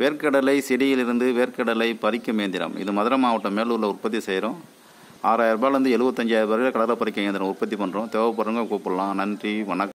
வேர்க்கடலை செடியிலிருந்து வேர்க்கடலை பறிக்கும் இயந்திரம் இது மதுரை மாவட்டம் மேலூரில் உற்பத்தி செய்கிறோம் ரூபாயிலேருந்து எழுபத்தஞ்சாயிரம் ரூபாய் கடலை பறிக்கும் இயந்திரம் உற்பத்தி பண்ணுறோம் தேவைப்படுறவங்க கூப்பிடலாம் நன்றி வணக்கம்